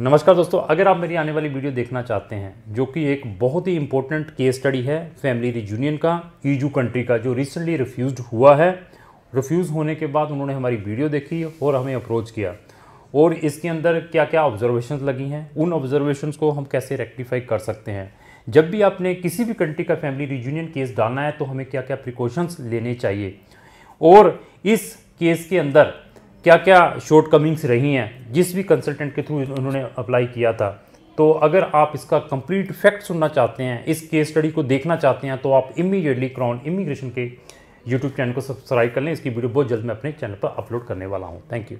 नमस्कार दोस्तों अगर आप मेरी आने वाली वीडियो देखना चाहते हैं जो कि एक बहुत ही इंपॉर्टेंट केस स्टडी है फैमिली रिजूनियन का ईजू कंट्री का जो रिसेंटली रिफ्यूज़ हुआ है रिफ्यूज़ होने के बाद उन्होंने हमारी वीडियो देखी और हमें अप्रोच किया और इसके अंदर क्या क्या ऑब्जर्वेशन लगी हैं उन ऑब्जर्वेशन को हम कैसे रेक्टिफाई कर सकते हैं जब भी आपने किसी भी कंट्री का फैमिली रिजूनियन केस डालना है तो हमें क्या क्या प्रिकॉशंस लेने चाहिए और इस केस के अंदर क्या क्या शॉर्ट कमिंग्स रही हैं जिस भी कंसल्टेंट के थ्रू उन्होंने अप्लाई किया था तो अगर आप इसका कंप्लीट फैक्ट सुनना चाहते हैं इस केस स्टडी को देखना चाहते हैं तो आप इमीडिएटली क्राउन इमिग्रेशन के यूट्यूब चैनल को सब्सक्राइब कर लें इसकी वीडियो बहुत जल्द मैं अपने चैनल पर अपलोड करने वाला हूँ थैंक यू